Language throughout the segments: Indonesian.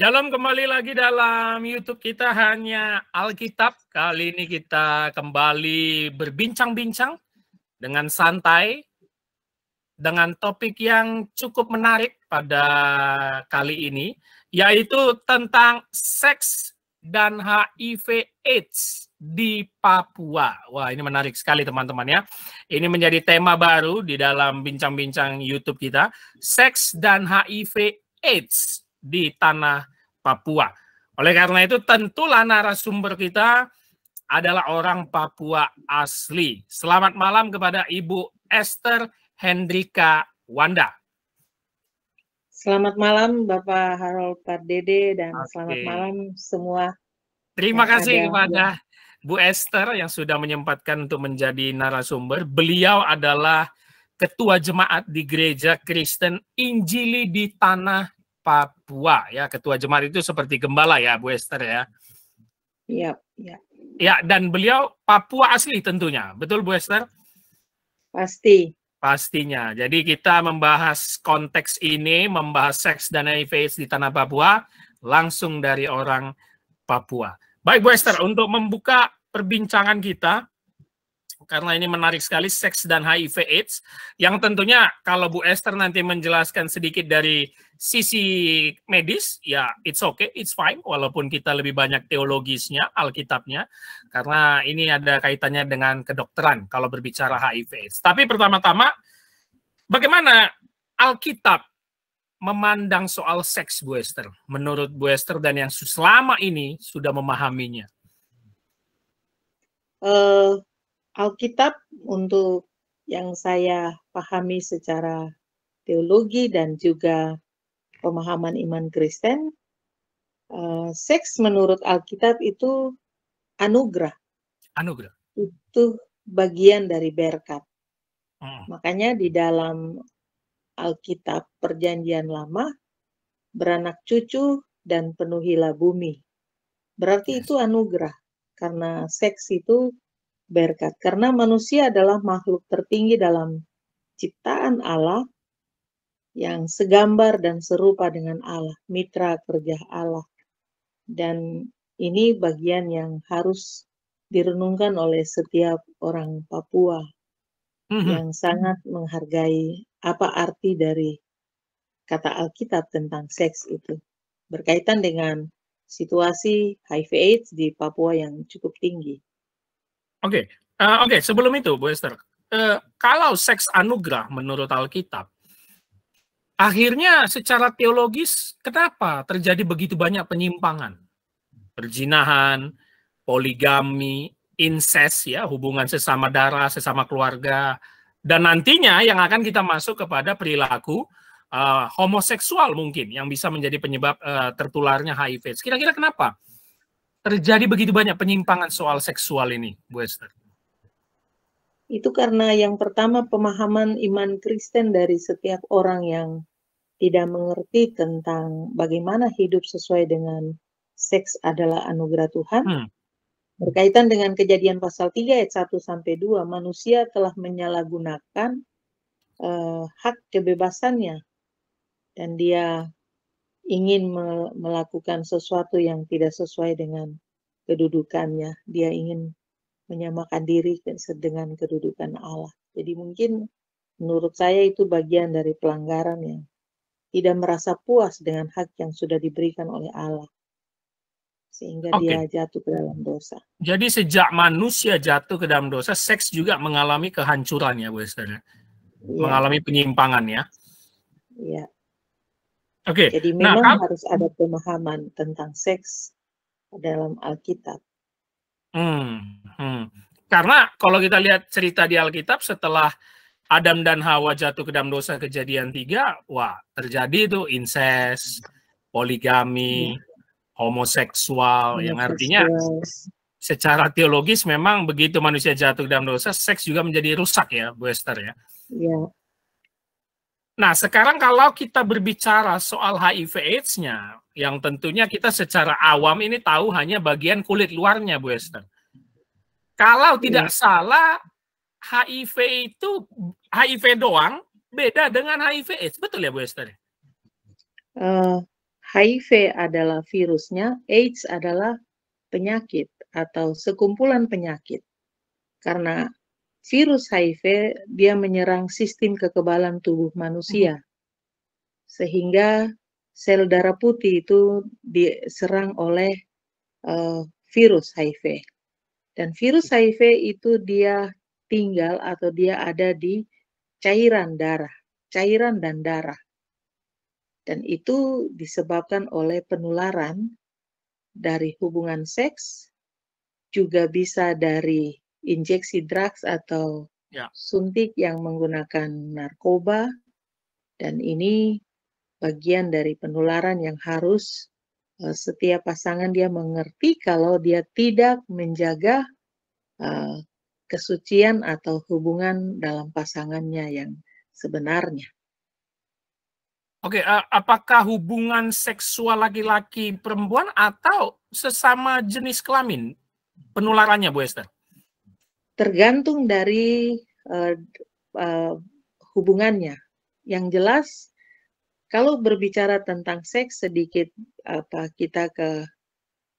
Shalom kembali lagi dalam YouTube kita hanya Alkitab. Kali ini kita kembali berbincang-bincang dengan santai dengan topik yang cukup menarik pada kali ini yaitu tentang seks dan HIV AIDS di Papua. Wah, ini menarik sekali teman-teman ya. Ini menjadi tema baru di dalam bincang-bincang YouTube kita, seks dan HIV AIDS di tanah Papua. Oleh karena itu tentulah narasumber kita adalah orang Papua asli. Selamat malam kepada Ibu Esther Hendrika Wanda. Selamat malam Bapak Harold Pardede dan okay. selamat malam semua. Terima kasih ada. kepada Bu Esther yang sudah menyempatkan untuk menjadi narasumber. Beliau adalah ketua jemaat di Gereja Kristen Injili di Tanah Papua ya ketua jemaat itu seperti gembala ya Bu Esther ya. Iya, iya. Ya dan beliau Papua asli tentunya. Betul Bu Esther? Pasti. Pastinya. Jadi kita membahas konteks ini, membahas seks dan HIV di tanah Papua langsung dari orang Papua. Baik Bu Esther, untuk membuka perbincangan kita karena ini menarik sekali seks dan HIV AIDS yang tentunya kalau Bu Esther nanti menjelaskan sedikit dari sisi medis ya it's okay it's fine walaupun kita lebih banyak teologisnya Alkitabnya karena ini ada kaitannya dengan kedokteran kalau berbicara HIV AIDS tapi pertama-tama bagaimana Alkitab memandang soal seks Bu Esther menurut Bu Esther dan yang selama ini sudah memahaminya Uh, Alkitab untuk yang saya pahami secara teologi dan juga pemahaman iman Kristen, eh, seks menurut Alkitab itu anugerah. Anugerah. Itu bagian dari berkat. Hmm. Makanya di dalam Alkitab Perjanjian Lama, beranak cucu dan penuhilah bumi. Berarti yes. itu anugerah karena seks itu berkat. Karena manusia adalah makhluk tertinggi dalam ciptaan Allah yang segambar dan serupa dengan Allah, mitra kerja Allah. Dan ini bagian yang harus direnungkan oleh setiap orang Papua mhm. yang sangat menghargai apa arti dari kata Alkitab tentang seks itu berkaitan dengan situasi HIV/AIDS di Papua yang cukup tinggi. Oke, okay. uh, eh, oke okay. sebelum itu Bu Esther, uh, kalau seks anugerah menurut Alkitab, akhirnya secara teologis kenapa terjadi begitu banyak penyimpangan, perzinahan, poligami, incest ya hubungan sesama darah, sesama keluarga, dan nantinya yang akan kita masuk kepada perilaku uh, homoseksual mungkin yang bisa menjadi penyebab uh, tertularnya HIV. Kira-kira kenapa? terjadi begitu banyak penyimpangan soal seksual ini, Bu Esther? Itu karena yang pertama pemahaman iman Kristen dari setiap orang yang tidak mengerti tentang bagaimana hidup sesuai dengan seks adalah anugerah Tuhan. Hmm. Berkaitan dengan kejadian pasal 3 ayat 1 sampai 2, manusia telah menyalahgunakan uh, hak kebebasannya dan dia ingin melakukan sesuatu yang tidak sesuai dengan kedudukannya. Dia ingin menyamakan diri dengan kedudukan Allah. Jadi mungkin menurut saya itu bagian dari pelanggaran yang tidak merasa puas dengan hak yang sudah diberikan oleh Allah sehingga okay. dia jatuh ke dalam dosa. Jadi sejak manusia jatuh ke dalam dosa, seks juga mengalami kehancuran ya Bu Esther. Ya. Iya. Mengalami penyimpangan ya. Iya. Oke. Okay. Jadi nah, memang nah, harus ada pemahaman tentang seks dalam Alkitab. Hmm, hmm. Karena kalau kita lihat cerita di Alkitab setelah Adam dan Hawa jatuh ke dalam dosa kejadian tiga, wah terjadi itu inses, hmm. poligami, homoseksual, iya. homoseksual, yang artinya secara teologis memang begitu manusia jatuh ke dalam dosa, seks juga menjadi rusak ya, Bu Esther ya. Iya. Nah, sekarang kalau kita berbicara soal HIV AIDS-nya, yang tentunya kita secara awam ini tahu hanya bagian kulit luarnya, Bu Esther. Kalau iya. tidak ya. salah, HIV itu HIV doang beda dengan HIV AIDS. Betul ya, Bu Esther? Uh, HIV adalah virusnya, AIDS adalah penyakit atau sekumpulan penyakit. Karena virus HIV dia menyerang sistem kekebalan tubuh manusia. Mm-hmm. Sehingga sel darah putih itu diserang oleh uh, virus HIV. Dan virus HIV itu dia tinggal atau dia ada di cairan darah, cairan dan darah. Dan itu disebabkan oleh penularan dari hubungan seks, juga bisa dari injeksi drugs atau ya. suntik yang menggunakan narkoba dan ini bagian dari penularan yang harus eh, setiap pasangan dia mengerti kalau dia tidak menjaga uh, kesucian atau hubungan dalam pasangannya yang sebenarnya. Oke, uh, apakah hubungan seksual laki-laki perempuan atau sesama jenis kelamin penularannya Bu Esther? tergantung dari uh, uh, hubungannya. Yang jelas, kalau berbicara tentang seks sedikit apa kita ke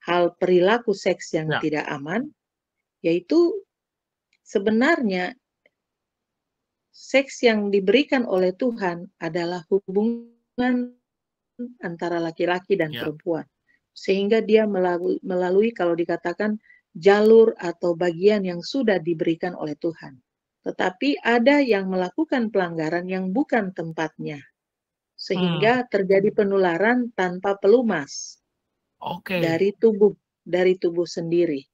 hal perilaku seks yang ya. tidak aman, yaitu sebenarnya seks yang diberikan oleh Tuhan adalah hubungan antara laki-laki dan ya. perempuan, sehingga dia melalui, melalui kalau dikatakan jalur atau bagian yang sudah diberikan oleh Tuhan. Tetapi ada yang melakukan pelanggaran yang bukan tempatnya. Sehingga hmm. terjadi penularan tanpa pelumas. Okay. Dari tubuh, dari tubuh sendiri.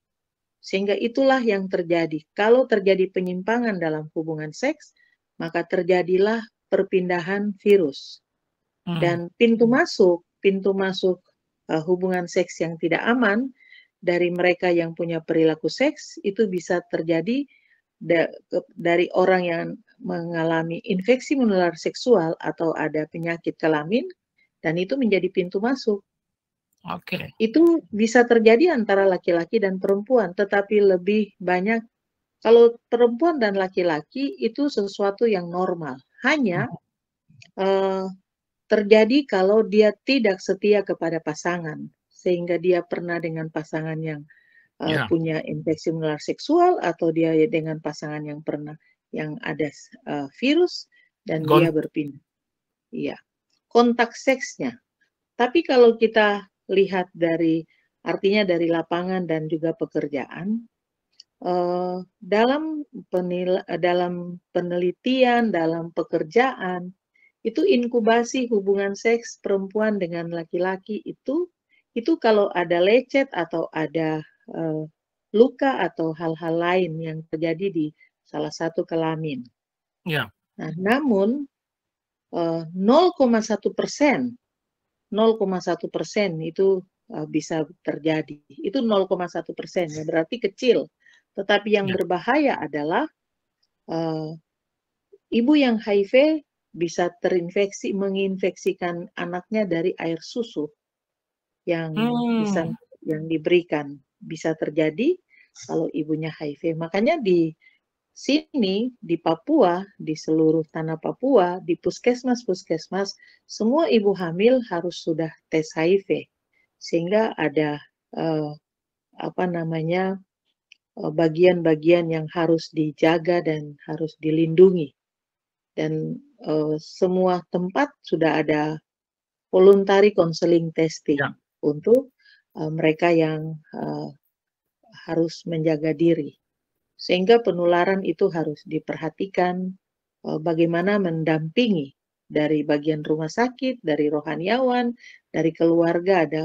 Sehingga itulah yang terjadi. Kalau terjadi penyimpangan dalam hubungan seks, maka terjadilah perpindahan virus. Hmm. Dan pintu masuk, pintu masuk eh, hubungan seks yang tidak aman dari mereka yang punya perilaku seks itu bisa terjadi dari orang yang mengalami infeksi menular seksual atau ada penyakit kelamin dan itu menjadi pintu masuk. Oke. Okay. Itu bisa terjadi antara laki-laki dan perempuan, tetapi lebih banyak kalau perempuan dan laki-laki itu sesuatu yang normal. Hanya uh, terjadi kalau dia tidak setia kepada pasangan sehingga dia pernah dengan pasangan yang uh, eh, yeah. punya infeksi menular seksual atau dia dengan pasangan yang pernah yang ada uh, virus dan Kon dia berpindah. Iya. Kontak seksnya. Tapi kalau kita lihat dari artinya dari lapangan dan juga pekerjaan uh, dalam penil dalam penelitian, dalam pekerjaan itu inkubasi hubungan seks perempuan dengan laki-laki itu itu kalau ada lecet atau ada uh, luka atau hal-hal lain yang terjadi di salah satu kelamin. Ya. Nah, namun 0,1 eh, persen, 0,1 persen itu eh, bisa terjadi. Itu 0,1 persen ya berarti kecil. Tetapi yang ya. berbahaya adalah uh, ibu yang HIV bisa terinfeksi menginfeksikan anaknya dari air susu yang hmm. bisa yang diberikan bisa terjadi kalau ibunya HIV. Makanya di sini di Papua, di seluruh tanah Papua, di puskesmas-puskesmas semua ibu hamil harus sudah tes HIV. Sehingga ada eh, apa namanya eh, bagian-bagian yang harus dijaga dan harus dilindungi. Dan eh, semua tempat sudah ada voluntary counseling ya. testing. Ya untuk uh, mereka yang uh, harus menjaga diri. Sehingga penularan itu harus diperhatikan uh, bagaimana mendampingi dari bagian rumah sakit, dari rohaniawan, dari keluarga ada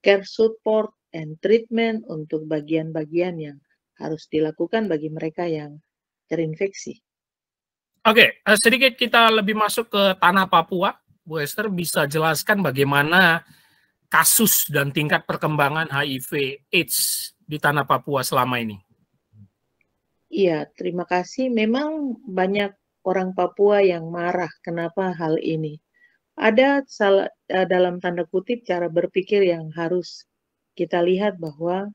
care support and treatment untuk bagian-bagian yang harus dilakukan bagi mereka yang terinfeksi. Oke, okay, sedikit kita lebih masuk ke tanah Papua. Bu Esther bisa jelaskan bagaimana kasus dan tingkat perkembangan HIV AIDS di tanah Papua selama ini? Iya, terima kasih. Memang banyak orang Papua yang marah kenapa hal ini. Ada salah, eh, dalam tanda kutip cara berpikir yang harus kita lihat bahwa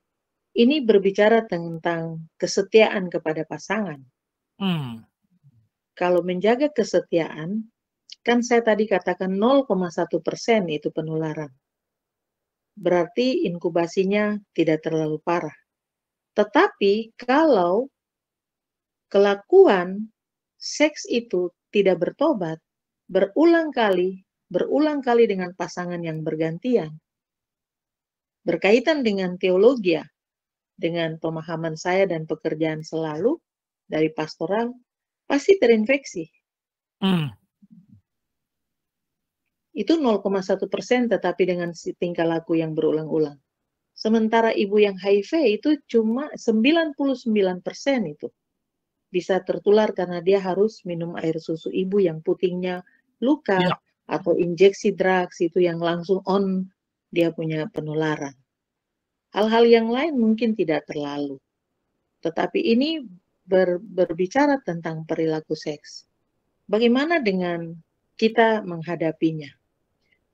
ini berbicara tentang kesetiaan kepada pasangan. Hmm. Kalau menjaga kesetiaan, kan saya tadi katakan 0,1 persen itu penularan berarti inkubasinya tidak terlalu parah. Tetapi kalau kelakuan seks itu tidak bertobat berulang kali, berulang kali dengan pasangan yang bergantian, berkaitan dengan teologi, ya, dengan pemahaman saya dan pekerjaan selalu dari pastoral, pasti terinfeksi. Hmm itu 0,1 persen tetapi dengan tingkah laku yang berulang-ulang. Sementara ibu yang HIV itu cuma 99 persen itu bisa tertular karena dia harus minum air susu ibu yang putingnya luka ya. atau injeksi drugs itu yang langsung on dia punya penularan. Hal-hal yang lain mungkin tidak terlalu. Tetapi ini ber, berbicara tentang perilaku seks. Bagaimana dengan kita menghadapinya?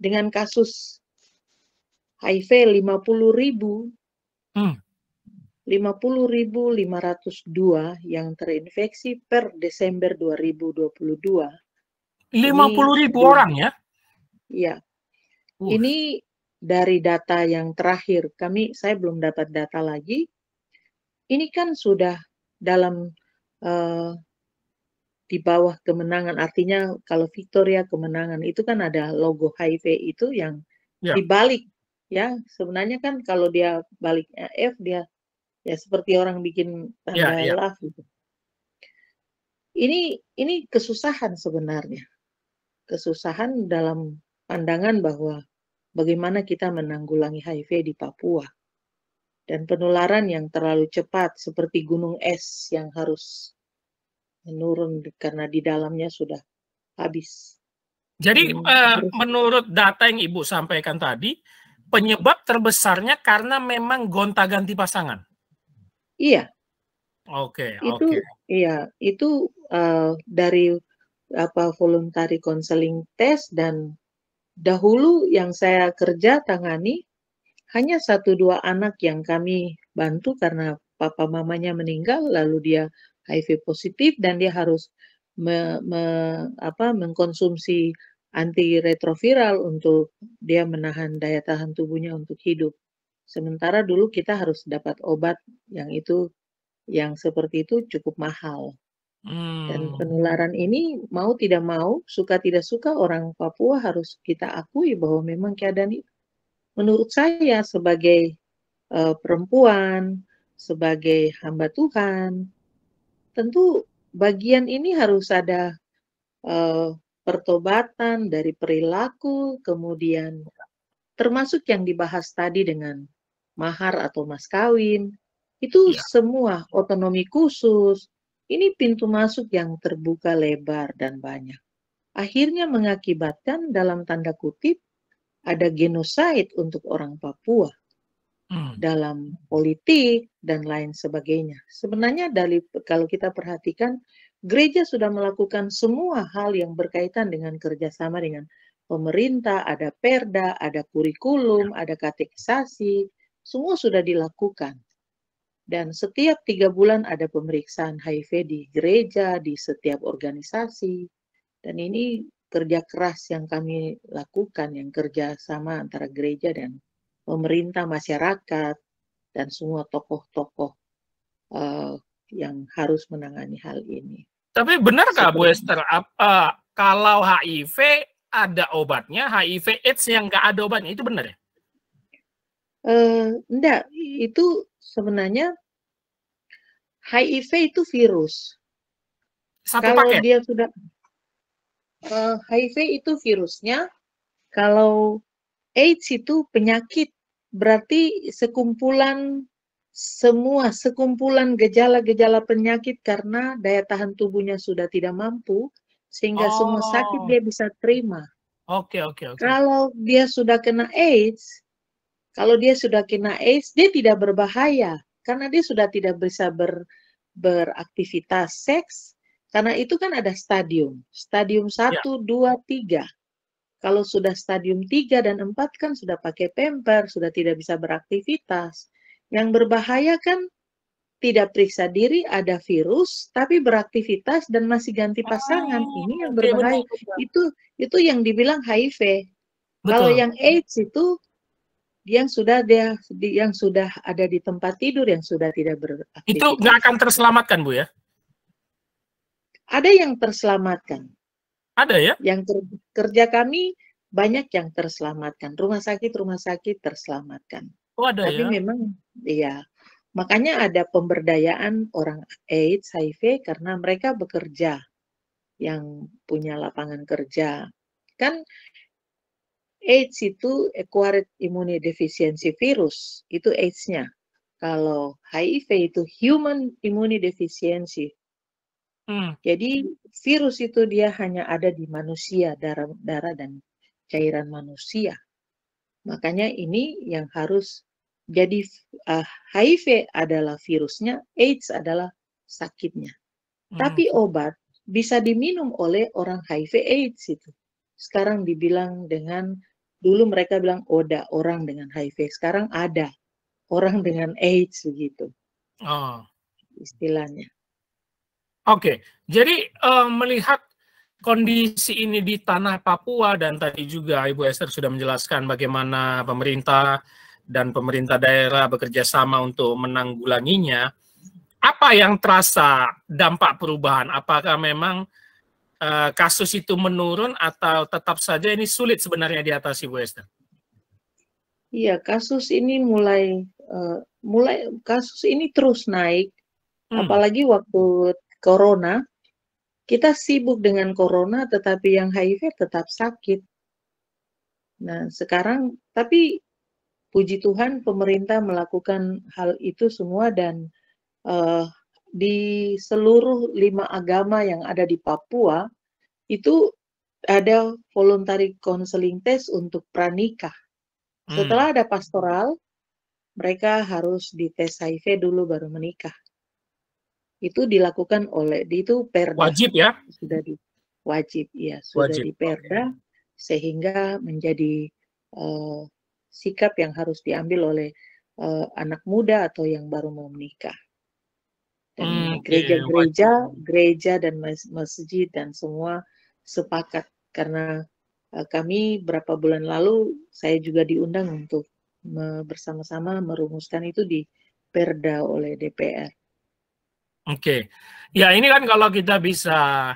dengan kasus HIV 50 ribu, hmm. 50.502 yang terinfeksi per Desember 2022. 50.000 orang ya? Iya. Uh. Ini dari data yang terakhir kami saya belum dapat data lagi. Ini kan sudah dalam uh, di bawah kemenangan artinya kalau Victoria kemenangan itu kan ada logo HIV itu yang ya. dibalik ya sebenarnya kan kalau dia baliknya F dia ya seperti orang bikin tanda ya, ya. love gitu. Ini ini kesusahan sebenarnya. Kesusahan dalam pandangan bahwa bagaimana kita menanggulangi HIV di Papua dan penularan yang terlalu cepat seperti gunung es yang harus menurun karena di dalamnya sudah habis. Jadi hmm, eh, menurut data yang Ibu sampaikan tadi, penyebab terbesarnya karena memang gonta-ganti pasangan. Iya. Oke, okay, oke. Okay. Iya, itu uh, dari apa voluntary counseling test dan dahulu yang saya kerja tangani hanya satu dua anak yang kami bantu karena papa mamanya meninggal lalu dia HIV positif dan dia harus me, me, apa, mengkonsumsi antiretroviral untuk dia menahan daya tahan tubuhnya untuk hidup. Sementara dulu kita harus dapat obat yang itu yang seperti itu cukup mahal. Dan hmm. penularan ini mau tidak mau, suka tidak suka orang Papua harus kita akui bahwa memang keadaan itu menurut saya sebagai uh, perempuan, sebagai hamba Tuhan, tentu bagian ini harus ada uh, pertobatan dari perilaku, kemudian termasuk yang dibahas tadi dengan mahar atau mas kawin, itu ya. semua otonomi khusus. Ini pintu masuk yang terbuka lebar dan banyak. Akhirnya mengakibatkan dalam tanda kutip ada genosid untuk orang Papua. Hmm. dalam politik dan lain sebagainya. Sebenarnya dari kalau kita perhatikan gereja sudah melakukan semua hal yang berkaitan dengan kerjasama dengan pemerintah, ada perda, ada kurikulum, ya. ada katekisasi, semua sudah dilakukan. Dan setiap tiga bulan ada pemeriksaan HIV di gereja, di setiap organisasi. Dan ini kerja keras yang kami lakukan, yang kerja sama antara gereja dan pemerintah, masyarakat, dan semua tokoh-tokoh uh, yang harus menangani hal ini. Tapi benarkah Bu Esther, apa, kalau HIV ada obatnya, HIV AIDS yang nggak ada obatnya, itu benar ya? Uh, enggak, itu sebenarnya HIV itu virus. Satu kalau paket. dia sudah uh, eh, HIV itu virusnya, kalau AIDS itu penyakit berarti sekumpulan semua sekumpulan gejala-gejala penyakit karena daya tahan tubuhnya sudah tidak mampu sehingga oh. semua sakit dia bisa terima. Oke, okay, oke, okay, oke. Okay. Kalau dia sudah kena AIDS, kalau dia sudah kena AIDS, dia tidak berbahaya karena dia sudah tidak bisa ber, beraktivitas seks karena itu kan ada stadium. Stadium ya. satu dua tiga. Kalau sudah stadium 3 dan 4 kan sudah pakai pemper, sudah tidak bisa beraktivitas. Yang berbahaya kan tidak periksa diri, ada virus, tapi beraktivitas dan masih ganti pasangan. ah, ini yang berbahaya. Betul, betul. Itu itu yang dibilang HIV. Betul. Kalau yang AIDS itu yang sudah dia yang sudah ada di tempat tidur yang sudah tidak beraktivitas. Itu nggak akan terselamatkan, Bu ya? Ada yang terselamatkan. Ada ya? Yang kerja kami banyak yang terselamatkan. Rumah sakit rumah sakit terselamatkan. Oh ada Tapi ya. Tapi memang iya. Makanya ada pemberdayaan orang AIDS HIV karena mereka bekerja yang punya lapangan kerja. Kan AIDS itu acquired immunodeficiency virus, itu AIDS-nya. Kalau HIV itu human immunodeficiency Hmm. Jadi virus itu dia hanya ada di manusia, darah, darah dan cairan manusia. Makanya ini yang harus jadi uh, eh, HIV adalah virusnya, AIDS adalah sakitnya. Hmm. Tapi obat bisa diminum oleh orang HIV AIDS itu. Sekarang dibilang dengan dulu mereka bilang oda oh, orang dengan HIV, sekarang ada orang dengan AIDS begitu. Oh. Istilahnya. Oke, jadi uh, melihat kondisi ini di tanah Papua dan tadi juga Ibu Esther sudah menjelaskan bagaimana pemerintah dan pemerintah daerah bekerja sama untuk menanggulanginya. Apa yang terasa dampak perubahan? Apakah memang uh, kasus itu menurun atau tetap saja ini sulit sebenarnya diatasi, Ibu Esther? Iya, kasus ini mulai uh, mulai kasus ini terus naik. Hmm. Apalagi waktu corona, kita sibuk dengan corona tetapi yang HIV tetap sakit. Nah, sekarang tapi puji Tuhan pemerintah melakukan hal itu semua dan uh, di seluruh lima agama yang ada di Papua itu ada voluntary counseling test untuk pranikah. Hmm. Setelah ada pastoral, mereka harus dites HIV dulu baru menikah itu dilakukan oleh itu perda wajib ya sudah di wajib ya sudah wajib. di perda sehingga menjadi uh, sikap yang harus diambil oleh uh, anak muda atau yang baru mau menikah dan gereja-gereja hmm, okay. gereja dan masjid dan semua sepakat karena uh, kami berapa bulan lalu saya juga diundang untuk bersama-sama merumuskan itu di perda oleh DPR Oke. Okay. Ya, ini kan kalau kita bisa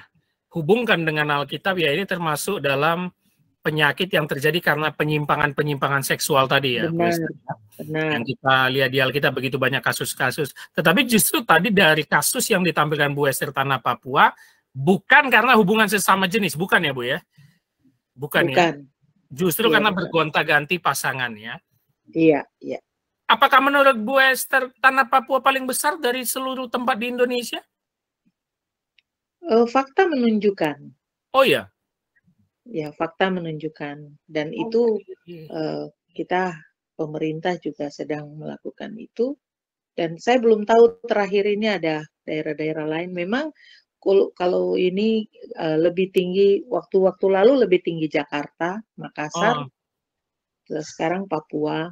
hubungkan dengan Alkitab ya ini termasuk dalam penyakit yang terjadi karena penyimpangan-penyimpangan seksual tadi ya. Benar, benar. Yang kita lihat di Alkitab begitu banyak kasus-kasus. Tetapi justru tadi dari kasus yang ditampilkan Bu Esther Tanah Papua bukan karena hubungan sesama jenis, bukan ya Bu ya? Bukan, ya? bukan. ya. Justru iya, karena iya. bergonta-ganti pasangan ya. Iya, iya. Apakah menurut Bu Esther tanah Papua paling besar dari seluruh tempat di Indonesia? Eh, fakta menunjukkan. Oh ya. Ya fakta menunjukkan dan oh, itu iya, iya. Eh, kita pemerintah juga sedang melakukan itu dan saya belum tahu terakhir ini ada daerah-daerah lain. Memang kalau ini eh, lebih tinggi waktu-waktu lalu lebih tinggi Jakarta, Makassar, oh. sekarang Papua,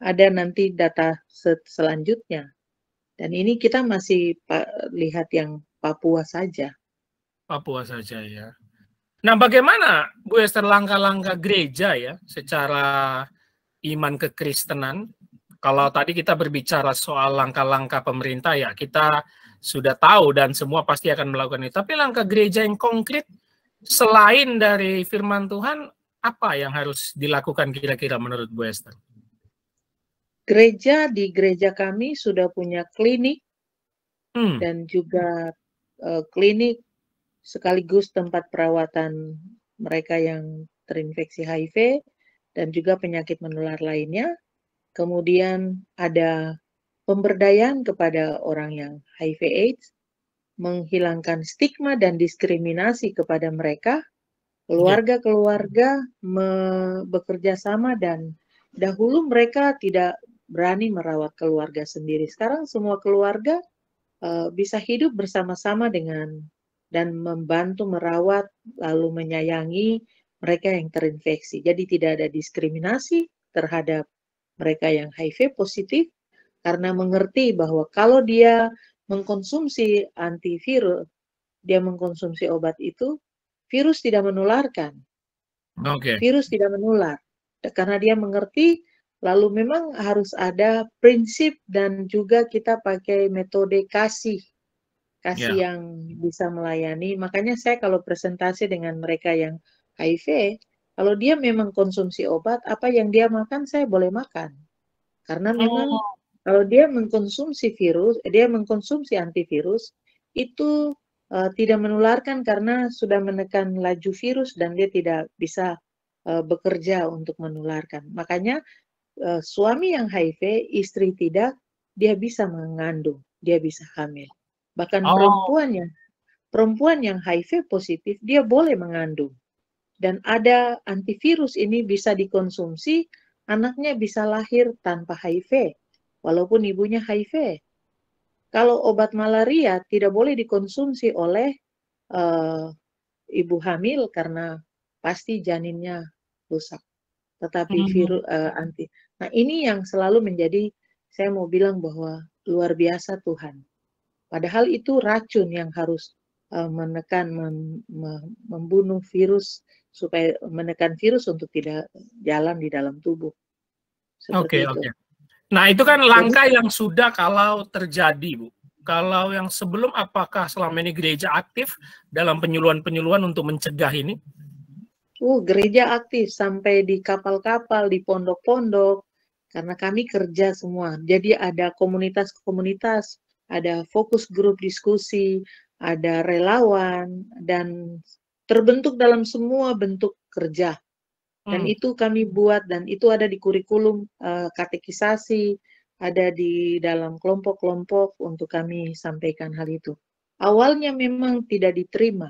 ada nanti data selanjutnya. Dan ini kita masih lihat yang Papua saja. Papua saja ya. Nah, bagaimana Bu Esther langkah-langkah gereja ya secara iman kekristenan? Kalau tadi kita berbicara soal langkah-langkah pemerintah ya, kita sudah tahu dan semua pasti akan melakukan itu. Tapi langkah gereja yang konkret selain dari firman Tuhan apa yang harus dilakukan kira-kira menurut Bu Esther? gereja di gereja kami sudah punya klinik hmm. dan juga uh, klinik sekaligus tempat perawatan mereka yang terinfeksi HIV dan juga penyakit menular lainnya. Kemudian ada pemberdayaan kepada orang yang HIV/AIDS, menghilangkan stigma dan diskriminasi kepada mereka. Keluarga-keluarga bekerja sama dan dahulu mereka tidak berani merawat keluarga sendiri. Sekarang semua keluarga uh, bisa hidup bersama-sama dengan dan membantu merawat lalu menyayangi mereka yang terinfeksi. Jadi tidak ada diskriminasi terhadap mereka yang HIV positif karena mengerti bahwa kalau dia mengkonsumsi antivirus, dia mengkonsumsi obat itu, virus tidak menularkan. Okay. Virus tidak menular karena dia mengerti Lalu memang harus ada prinsip dan juga kita pakai metode kasih. Kasih yeah. yang bisa melayani. Makanya saya kalau presentasi dengan mereka yang HIV, kalau dia memang konsumsi obat, apa yang dia makan saya boleh makan. Karena memang oh. kalau dia mengkonsumsi virus, eh, dia mengkonsumsi antivirus, itu uh, tidak menularkan karena sudah menekan laju virus dan dia tidak bisa uh, bekerja untuk menularkan. Makanya Eh, suami yang HIV, istri tidak, dia bisa mengandung, dia bisa hamil. Bahkan oh. perempuan yang perempuan yang HIV positif, dia boleh mengandung. Dan ada antivirus ini bisa dikonsumsi, anaknya bisa lahir tanpa HIV, walaupun ibunya HIV. Kalau obat malaria tidak boleh dikonsumsi oleh uh, ibu hamil karena pasti janinnya rusak. Tetapi mm virus uh, eh, anti Nah, ini yang selalu menjadi saya mau bilang bahwa luar biasa Tuhan. Padahal itu racun yang harus eh, menekan membunuh virus supaya menekan virus untuk tidak jalan di dalam tubuh. Oke, oke. Okay, okay. Nah, itu kan langkah yang sudah kalau terjadi, Bu. Kalau yang sebelum apakah selama ini gereja aktif dalam penyuluhan-penyuluhan untuk mencegah ini? Uh, gereja aktif sampai di kapal-kapal, di pondok-pondok, karena kami kerja semua. Jadi ada komunitas-komunitas, ada fokus grup diskusi, ada relawan dan terbentuk dalam semua bentuk kerja. Dan hmm. itu kami buat dan itu ada di kurikulum uh, katekisasi, ada di dalam kelompok-kelompok untuk kami sampaikan hal itu. Awalnya memang tidak diterima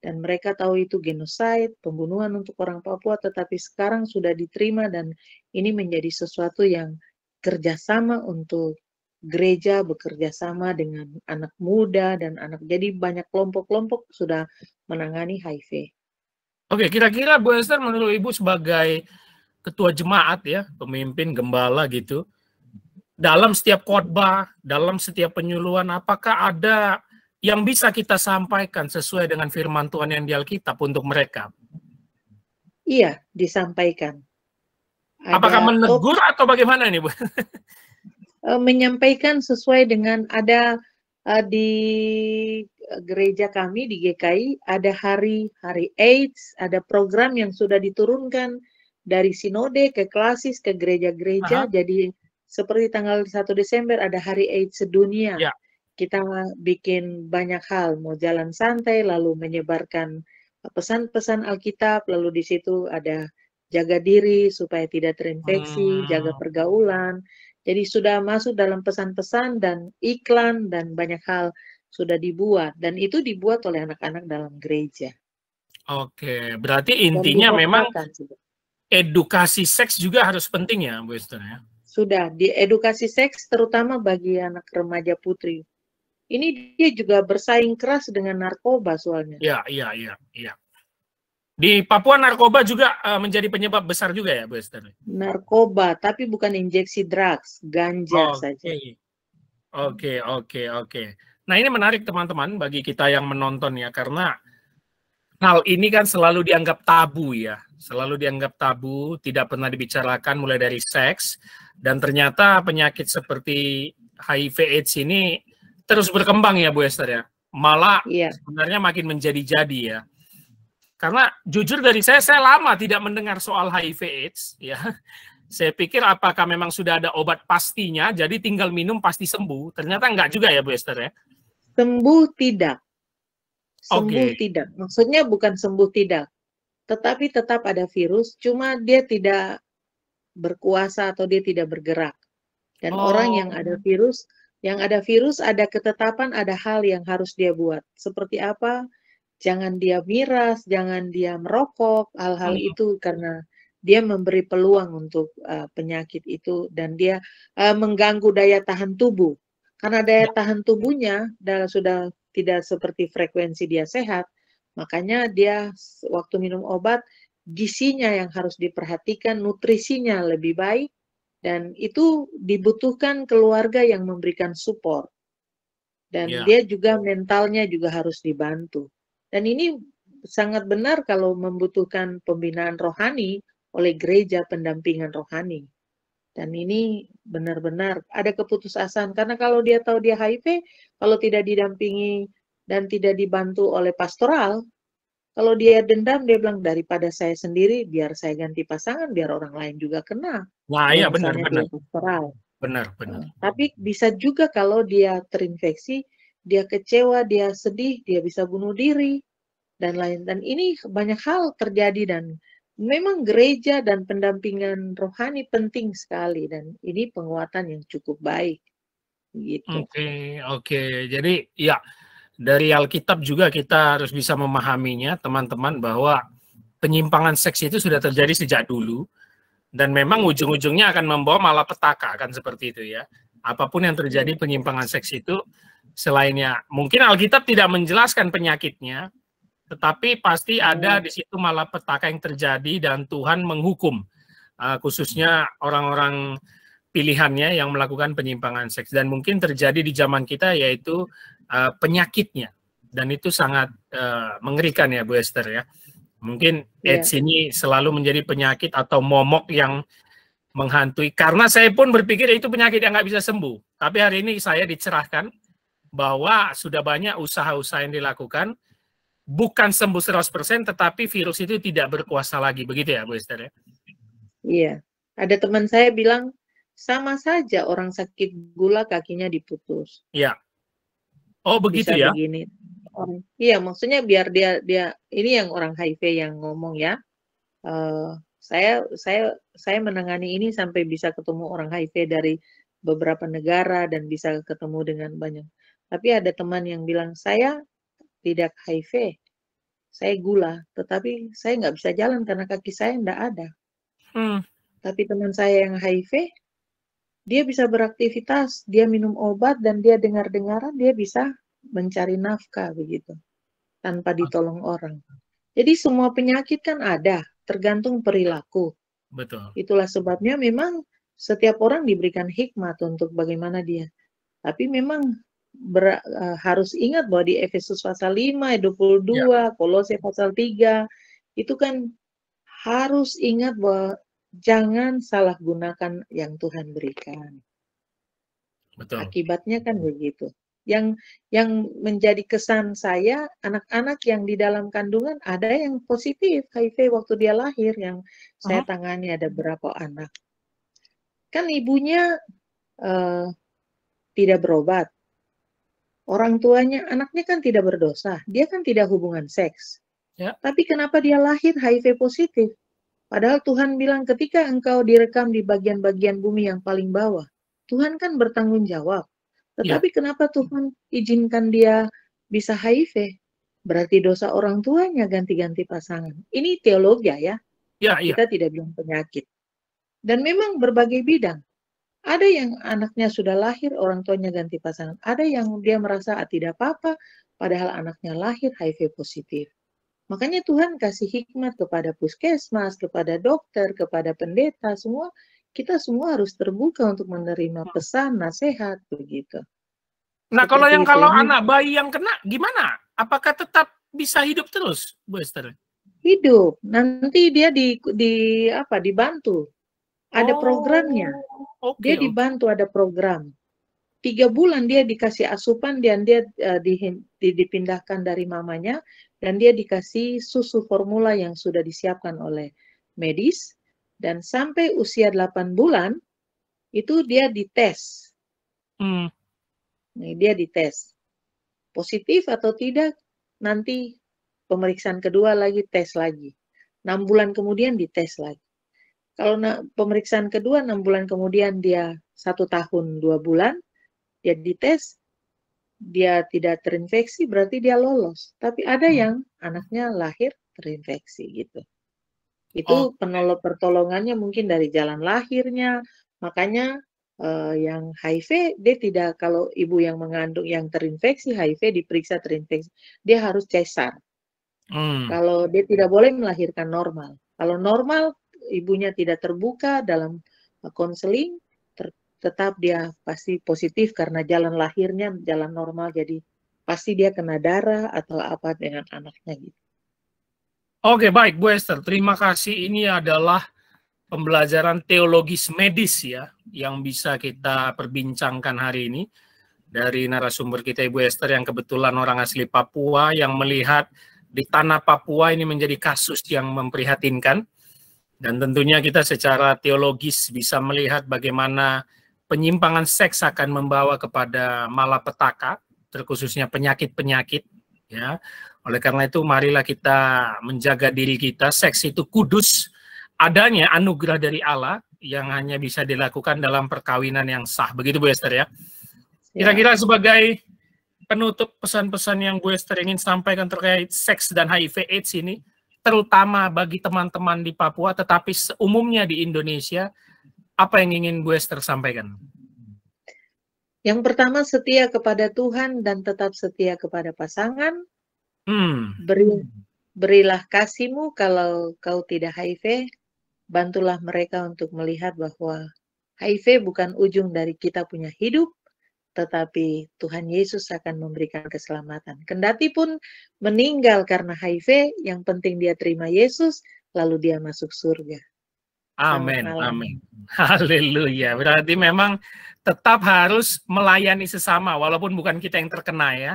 dan mereka tahu itu genosida, pembunuhan untuk orang Papua, tetapi sekarang sudah diterima dan ini menjadi sesuatu yang kerjasama untuk gereja bekerja sama dengan anak muda dan anak jadi banyak kelompok-kelompok sudah menangani HIV. Oke, kira-kira Bu Esther menurut Ibu sebagai ketua jemaat ya, pemimpin gembala gitu, dalam setiap khotbah, dalam setiap penyuluhan apakah ada yang bisa kita sampaikan sesuai dengan firman Tuhan yang di Alkitab untuk mereka? Iya, disampaikan. Ada Apakah menegur top, atau bagaimana ini, Bu? Eh, menyampaikan sesuai dengan ada uh, di eh, gereja kami di GKI ada hari hari AIDS, ada program yang sudah diturunkan dari sinode ke klasis ke gereja-gereja. Jadi seperti tanggal 1 Desember ada hari AIDS sedunia. Ya kita bikin banyak hal, mau jalan santai, lalu menyebarkan pesan-pesan Alkitab, lalu di situ ada jaga diri supaya tidak terinfeksi, wow. Hmm. jaga pergaulan. Jadi sudah masuk dalam pesan-pesan dan iklan dan banyak hal sudah dibuat dan itu dibuat oleh anak-anak dalam gereja. Oke, berarti intinya memang edukasi seks juga harus penting ya, Bu Esther ya. Sudah di edukasi seks terutama bagi anak remaja putri ini dia juga bersaing keras dengan narkoba soalnya. Iya, iya, iya, iya. Di Papua narkoba juga uh, menjadi penyebab besar juga ya, Bu Esther? Narkoba, tapi bukan injeksi drugs, ganja okay. saja. Oke, okay, oke, okay, oke. Okay. Nah, ini menarik teman-teman bagi kita yang menonton ya karena hal ini kan selalu dianggap tabu ya. Selalu dianggap tabu, tidak pernah dibicarakan mulai dari seks dan ternyata penyakit seperti HIV AIDS ini terus berkembang ya Bu Esther ya. Malah iya. sebenarnya makin menjadi-jadi ya. Karena jujur dari saya, saya lama tidak mendengar soal HIV/AIDS ya. Saya pikir apakah memang sudah ada obat pastinya, jadi tinggal minum pasti sembuh. Ternyata enggak juga ya Bu Esther ya. Sembuh tidak. Sembuh okay. tidak. Maksudnya bukan sembuh tidak. Tetapi tetap ada virus, cuma dia tidak berkuasa atau dia tidak bergerak. Dan oh. orang yang ada oh. virus yang ada virus, ada ketetapan, ada hal yang harus dia buat. Seperti apa? Jangan dia miras, jangan dia merokok, hal-hal hmm. itu karena dia memberi peluang untuk uh, penyakit itu dan dia uh, mengganggu daya tahan tubuh. Karena daya ya. tahan tubuhnya dan sudah tidak seperti frekuensi dia sehat, makanya dia waktu minum obat gisinya yang harus diperhatikan, nutrisinya lebih baik, dan itu dibutuhkan keluarga yang memberikan support. Dan yeah. dia juga mentalnya juga harus dibantu. Dan ini sangat benar kalau membutuhkan pembinaan rohani oleh gereja pendampingan rohani. Dan ini benar-benar ada keputusasaan karena kalau dia tahu dia HIV, kalau tidak didampingi dan tidak dibantu oleh pastoral, kalau dia dendam, dia bilang daripada saya sendiri, biar saya ganti pasangan, biar orang lain juga kena. Wah, iya benar benar. Benar benar. Nah, tapi bisa juga kalau dia terinfeksi, dia kecewa, dia sedih, dia bisa bunuh diri dan lain. Dan ini banyak hal terjadi dan memang gereja dan pendampingan rohani penting sekali dan ini penguatan yang cukup baik. Oke gitu. oke. Okay, okay. Jadi ya dari Alkitab juga kita harus bisa memahaminya, teman-teman, bahwa penyimpangan seks itu sudah terjadi sejak dulu dan memang ujung-ujungnya akan membawa malapetaka kan seperti itu ya. Apapun yang terjadi penyimpangan seks itu selainnya mungkin Alkitab tidak menjelaskan penyakitnya, tetapi pasti ada hmm. di situ malapetaka yang terjadi dan Tuhan menghukum eh, khususnya orang-orang pilihannya yang melakukan penyimpangan seks dan mungkin terjadi di zaman kita yaitu uh, penyakitnya dan itu sangat uh, mengerikan ya Bu Esther ya. Mungkin yeah. AIDS ini selalu menjadi penyakit atau momok yang menghantui karena saya pun berpikir eh, itu penyakit yang nggak bisa sembuh. Tapi hari ini saya dicerahkan bahwa sudah banyak usaha-usaha yang dilakukan bukan sembuh 100% tetapi virus itu tidak berkuasa lagi begitu ya Bu Esther ya. Iya. Ada teman saya bilang sama saja orang sakit gula kakinya diputus. Iya. Oh begitu Bisa ya? Begini. Oh, iya maksudnya biar dia dia ini yang orang HIV yang ngomong ya. Uh, saya saya saya menangani ini sampai bisa ketemu orang HIV dari beberapa negara dan bisa ketemu dengan banyak. Tapi ada teman yang bilang saya tidak HIV, saya gula, tetapi saya nggak bisa jalan karena kaki saya nggak ada. Hmm. Tapi teman saya yang HIV dia bisa beraktivitas, dia minum obat, dan dia dengar-dengaran, dia bisa mencari nafkah begitu, tanpa ditolong orang. Jadi semua penyakit kan ada, tergantung perilaku. Betul. Itulah sebabnya memang setiap orang diberikan hikmat untuk bagaimana dia. Tapi memang ber, uh, e, harus ingat bahwa di Efesus pasal 5, 22, ya. Kolose pasal 3, itu kan harus ingat bahwa jangan salah gunakan yang Tuhan berikan. Betul. Akibatnya kan begitu. Yang yang menjadi kesan saya anak-anak yang di dalam kandungan ada yang positif HIV waktu dia lahir yang Aha. saya tangani ada berapa anak. Kan ibunya uh, tidak berobat. Orang tuanya, anaknya kan tidak berdosa, dia kan tidak hubungan seks. Ya. Tapi kenapa dia lahir HIV positif? Padahal Tuhan bilang ketika engkau direkam di bagian-bagian bumi yang paling bawah, Tuhan kan bertanggung jawab. Ya. Tetapi ya. kenapa Tuhan izinkan dia bisa HIV? Berarti dosa orang tuanya ganti-ganti pasangan. Ini teologi ya, ya. Ya, ya. Kita tidak bilang penyakit. Dan memang berbagai bidang. Ada yang anaknya sudah lahir, orang tuanya ganti pasangan. Ada yang dia merasa tidak apa-apa, padahal anaknya lahir HIV positif. Makanya Tuhan kasih hikmat kepada puskesmas, kepada dokter, kepada pendeta, semua kita semua harus terbuka untuk menerima hmm. pesan, nasihat, begitu. Nah, kalau yang kalau anak bayi yang kena gimana? Apakah tetap bisa hidup terus, Bu Esther? Hidup. Nanti dia di di apa? Dibantu. Ada oh, programnya. Okay, dia dibantu ada program tiga bulan dia dikasih asupan dan dia uh, di, dipindahkan dari mamanya dan dia dikasih susu formula yang sudah disiapkan oleh medis dan sampai usia 8 bulan itu dia dites. Hmm. Nih, dia dites positif atau tidak nanti pemeriksaan kedua lagi tes lagi. 6 bulan kemudian dites lagi. Kalau pemeriksaan kedua 6 bulan kemudian dia satu tahun dua bulan, dia dites dia tidak terinfeksi berarti dia lolos. Tapi ada hmm. yang anaknya lahir terinfeksi gitu. Itu oh. penolong pertolongannya mungkin dari jalan lahirnya. Makanya eh, yang HIV dia tidak kalau ibu yang mengandung yang terinfeksi HIV diperiksa terinfeksi, dia harus cesar. Hmm. Kalau dia tidak boleh melahirkan normal. Kalau normal ibunya tidak terbuka dalam eh, konseling tetap dia pasti positif karena jalan lahirnya jalan normal jadi pasti dia kena darah atau apa dengan anaknya gitu. Oke baik Bu Esther, terima kasih. Ini adalah pembelajaran teologis medis ya yang bisa kita perbincangkan hari ini dari narasumber kita Ibu Esther yang kebetulan orang asli Papua yang melihat di tanah Papua ini menjadi kasus yang memprihatinkan dan tentunya kita secara teologis bisa melihat bagaimana penyimpangan seks akan membawa kepada malapetaka, terkhususnya penyakit-penyakit. Ya, oleh karena itu marilah kita menjaga diri kita. Seks itu kudus, adanya anugerah dari Allah yang hanya bisa dilakukan dalam perkawinan yang sah. Begitu Bu Esther ya. ya. Kira-kira sebagai penutup pesan-pesan yang Bu Esther ingin sampaikan terkait seks dan HIV/AIDS ini, terutama bagi teman-teman di Papua, tetapi umumnya di Indonesia, apa yang ingin Bu Esther sampaikan? Yang pertama setia kepada Tuhan dan tetap setia kepada pasangan. Hmm. Beri, berilah kasihmu kalau kau tidak HIV, bantulah mereka untuk melihat bahwa HIV bukan ujung dari kita punya hidup, tetapi Tuhan Yesus akan memberikan keselamatan. Kendati pun meninggal karena HIV, yang penting dia terima Yesus, lalu dia masuk surga. Amin, amin. Haleluya. Berarti memang tetap harus melayani sesama walaupun bukan kita yang terkena ya.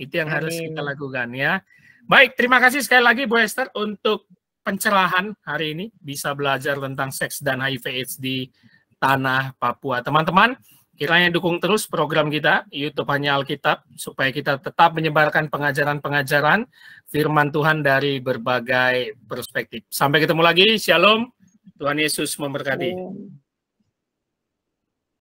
Itu yang amin. harus kita lakukan ya. Baik, terima kasih sekali lagi Bu Esther untuk pencerahan hari ini bisa belajar tentang seks dan HIV AIDS di tanah Papua. Teman-teman, kiranya dukung terus program kita YouTube hanya Alkitab supaya kita tetap menyebarkan pengajaran-pengajaran firman Tuhan dari berbagai perspektif. Sampai ketemu lagi. Shalom. Tuhan Yesus memberkati. Amin.